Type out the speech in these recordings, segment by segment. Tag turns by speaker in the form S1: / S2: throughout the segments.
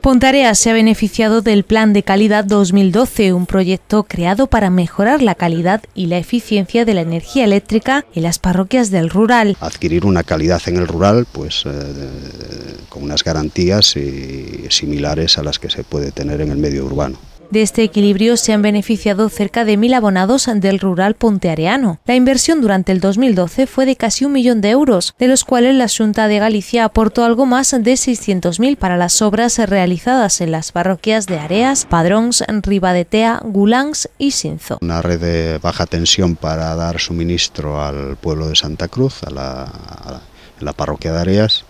S1: Pontarea se ha beneficiado del Plan de Calidad 2012, un proyecto creado para mejorar la calidad y la eficiencia de la energía eléctrica en las parroquias del rural.
S2: Adquirir una calidad en el rural, pues eh, con unas garantías similares a las que se puede tener en el medio urbano.
S1: De este equilibrio se han beneficiado cerca de mil abonados del rural ponteareano. La inversión durante el 2012 fue de casi un millón de euros, de los cuales la Junta de Galicia aportó algo más de 600.000 para las obras realizadas en las parroquias de Areas, Padróns, Ribadetea, Guláns y Sinzo.
S2: Una red de baja tensión para dar suministro al pueblo de Santa Cruz, a la, a la parroquia de Areas,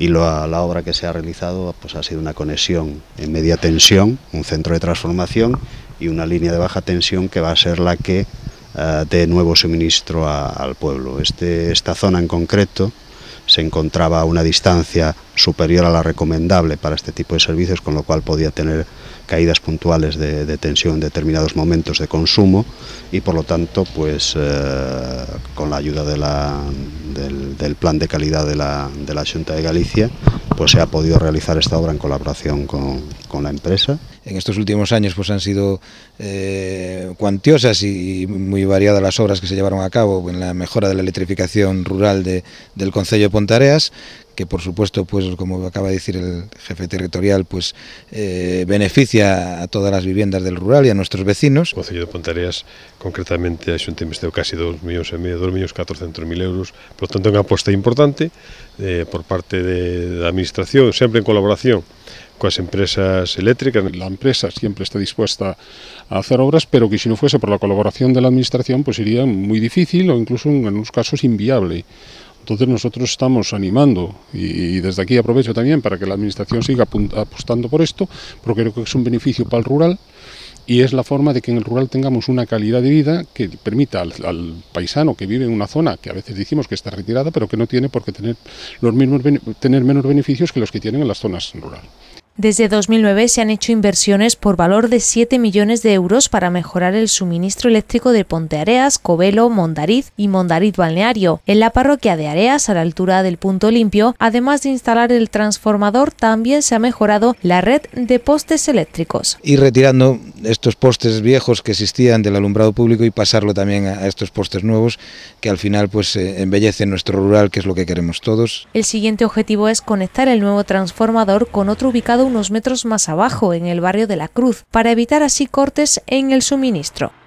S2: y la, obra que se ha realizado pues, ha sido una conexión en media tensión, un centro de transformación y una línea de baja tensión que va a ser la que de eh, dé nuevo suministro al pueblo. Este, esta zona en concreto se encontraba a una distancia superior a la recomendable para este tipo de servicios, con lo cual podía tener caídas puntuales de, tensión en determinados momentos de consumo y por lo tanto, pues eh, con la ayuda de la, del, plan de calidad de la, de Junta de Galicia,
S3: pues se ha podido realizar esta obra en colaboración con, la empresa. En estos últimos años pues han sido eh, cuantiosas y, muy variadas las obras que se llevaron a cabo en la mejora de la electrificación rural del Concello de Pontareas, que por supuesto, pues como acaba de decir el jefe territorial, pues eh, beneficia a todas las viviendas del rural y a nuestros vecinos. El
S4: Concello de Pontareas, concretamente, hecho un temesteo casi 2 millones e medio, mil euros, por lo tanto, una apuesta importante eh, por parte de, la Administración, siempre en colaboración ...con las empresas eléctricas. La empresa siempre está dispuesta a hacer obras, pero que si no fuese por la colaboración de la Administración, pues sería muy difícil o incluso en unos casos inviable. Entonces nosotros estamos animando y, desde aquí aprovecho también para que la Administración siga apostando por esto, porque creo que es un beneficio para el rural y es la forma de que en el rural tengamos una calidad de vida que permita al, paisano que vive en una zona que a veces decimos que está retirada, pero que no tiene por qué tener, los mismos, tener menos beneficios que los que tienen en las zonas rurales.
S1: Desde 2009 se han hecho inversiones por valor de 7 millones de euros para mejorar el suministro eléctrico de Ponteareas, Covelo, Mondariz y Mondariz Balneario, en la parroquia de Areas, a la altura del punto limpio. Además de instalar el transformador, también se ha mejorado la red de postes eléctricos.
S3: Y retirando estos postes viejos que existían del alumbrado público y pasarlo también a, estos postes nuevos que al final pues eh, embellecen nuestro rural, que es lo que queremos todos.
S1: El siguiente objetivo es conectar el nuevo transformador con otro ubicado unos metros más abajo, en el barrio de la Cruz, para evitar así cortes en el suministro.